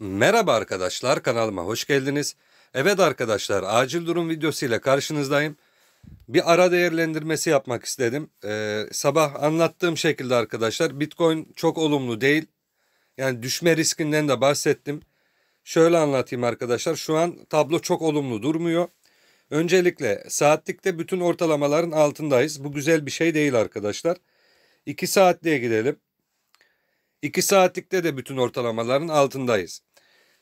Merhaba arkadaşlar kanalıma hoş geldiniz. Evet arkadaşlar acil durum videosu ile karşınızdayım. Bir ara değerlendirmesi yapmak istedim. Ee, sabah anlattığım şekilde arkadaşlar bitcoin çok olumlu değil. Yani düşme riskinden de bahsettim. Şöyle anlatayım arkadaşlar şu an tablo çok olumlu durmuyor. Öncelikle saatlikte bütün ortalamaların altındayız. Bu güzel bir şey değil arkadaşlar. 2 saatliğe gidelim. 2 saatlikte de bütün ortalamaların altındayız.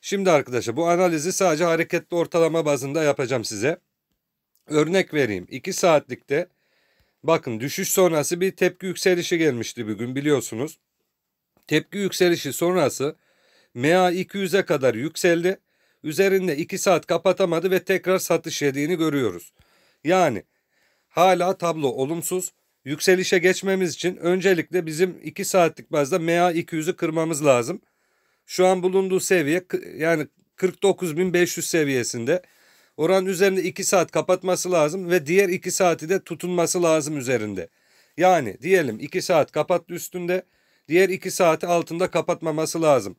Şimdi arkadaşlar bu analizi sadece hareketli ortalama bazında yapacağım size. Örnek vereyim. 2 saatlikte bakın düşüş sonrası bir tepki yükselişi gelmişti bir gün biliyorsunuz. Tepki yükselişi sonrası MA 200'e kadar yükseldi. Üzerinde 2 saat kapatamadı ve tekrar satış yediğini görüyoruz. Yani hala tablo olumsuz. Yükselişe geçmemiz için öncelikle bizim 2 saatlik bazda MA 200'ü kırmamız lazım. Şu an bulunduğu seviye yani 49.500 seviyesinde. Oranın üzerinde 2 saat kapatması lazım ve diğer 2 saati de tutunması lazım üzerinde. Yani diyelim 2 saat kapattı üstünde diğer 2 saati altında kapatmaması lazım.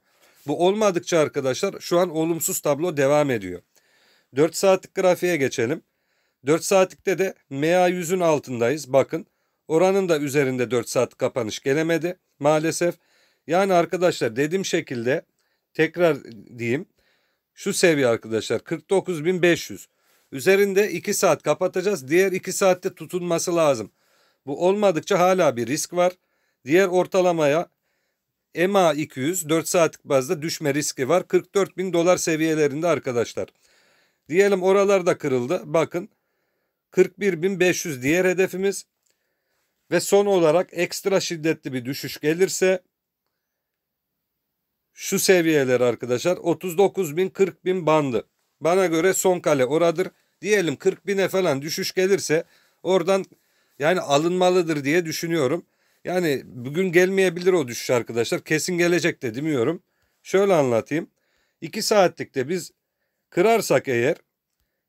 Bu olmadıkça arkadaşlar şu an olumsuz tablo devam ediyor. 4 saatlik grafiğe geçelim. 4 saatlikte de MA100'ün altındayız bakın. Oranın da üzerinde 4 saat kapanış gelemedi maalesef. Yani arkadaşlar dediğim şekilde tekrar diyeyim. Şu seviye arkadaşlar 49.500. Üzerinde 2 saat kapatacağız. Diğer 2 saatte tutunması lazım. Bu olmadıkça hala bir risk var. Diğer ortalamaya EMA 200 4 saatlik bazda düşme riski var. 44.000 dolar seviyelerinde arkadaşlar. Diyelim oralarda kırıldı. Bakın 41.500 diğer hedefimiz. Ve son olarak ekstra şiddetli bir düşüş gelirse şu seviyeler arkadaşlar 39.000 bin 40 bandı. Bana göre son kale oradır. Diyelim 40.000'e falan düşüş gelirse oradan yani alınmalıdır diye düşünüyorum. Yani bugün gelmeyebilir o düşüş arkadaşlar. Kesin gelecek de demiyorum. Şöyle anlatayım. 2 saatlikte biz kırarsak eğer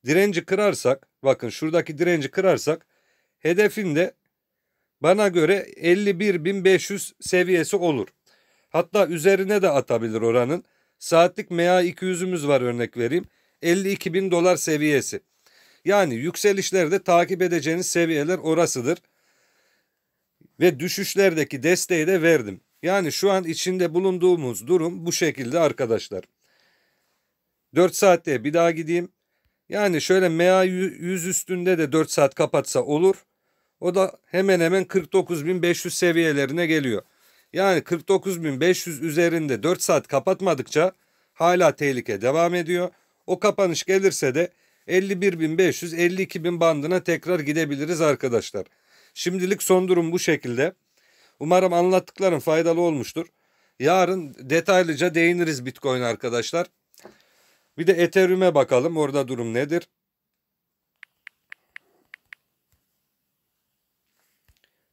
direnci kırarsak bakın şuradaki direnci kırarsak hedefinde bana göre 51.500 seviyesi olur. Hatta üzerine de atabilir oranın. Saatlik MA 200'ümüz var örnek vereyim. 52 bin dolar seviyesi. Yani yükselişlerde takip edeceğiniz seviyeler orasıdır. Ve düşüşlerdeki desteği de verdim. Yani şu an içinde bulunduğumuz durum bu şekilde arkadaşlar. 4 saatte bir daha gideyim. Yani şöyle MA 100 üstünde de 4 saat kapatsa olur. O da hemen hemen 49.500 seviyelerine geliyor. Yani 49.500 üzerinde 4 saat kapatmadıkça hala tehlike devam ediyor. O kapanış gelirse de 51.500-52.000 bandına tekrar gidebiliriz arkadaşlar. Şimdilik son durum bu şekilde. Umarım anlattıklarım faydalı olmuştur. Yarın detaylıca değiniriz Bitcoin arkadaşlar. Bir de Ethereum'e bakalım orada durum nedir?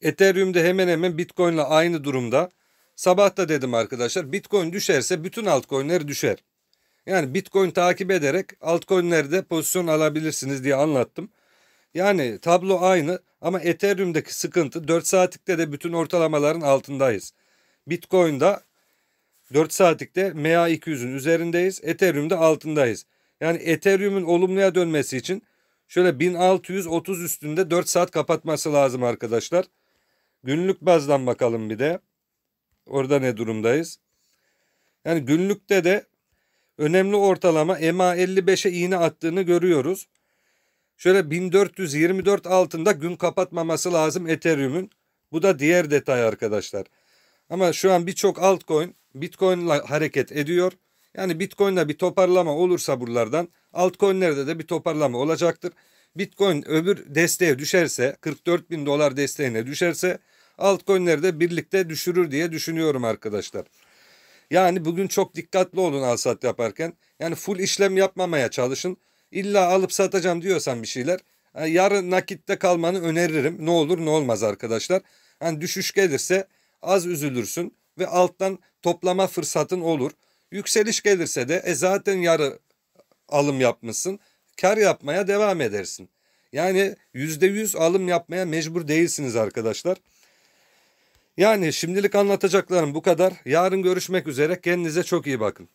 Ethereum'de hemen hemen Bitcoin'le aynı durumda. Sabah da dedim arkadaşlar Bitcoin düşerse bütün altcoin'ler düşer. Yani Bitcoin takip ederek altcoin'lerde pozisyon alabilirsiniz diye anlattım. Yani tablo aynı ama Ethereum'deki sıkıntı 4 saatlikte de bütün ortalamaların altındayız. Bitcoin'da 4 saatlikte MA200'ün üzerindeyiz. Ethereum'da altındayız. Yani Ethereum'un olumluya dönmesi için şöyle 1630 üstünde 4 saat kapatması lazım arkadaşlar. Günlük bazdan bakalım bir de. Orada ne durumdayız? Yani günlükte de önemli ortalama EMA 55'e iğne attığını görüyoruz. Şöyle 1424 altında gün kapatmaması lazım Ethereum'un. Bu da diğer detay arkadaşlar. Ama şu an birçok altcoin Bitcoin ile hareket ediyor. Yani Bitcoin'le bir toparlama olursa buralardan altcoin'lerde de bir toparlama olacaktır. Bitcoin öbür desteğe düşerse 44 bin dolar desteğine düşerse altcoin'leri de birlikte düşürür diye düşünüyorum arkadaşlar. Yani bugün çok dikkatli olun alsat yaparken. Yani full işlem yapmamaya çalışın. İlla alıp satacağım diyorsan bir şeyler. Yani yarın nakitte kalmanı öneririm. Ne olur ne olmaz arkadaşlar. Yani düşüş gelirse az üzülürsün ve alttan toplama fırsatın olur. Yükseliş gelirse de e zaten yarı alım yapmışsın kar yapmaya devam edersin. Yani %100 alım yapmaya mecbur değilsiniz arkadaşlar. Yani şimdilik anlatacaklarım bu kadar. Yarın görüşmek üzere. Kendinize çok iyi bakın.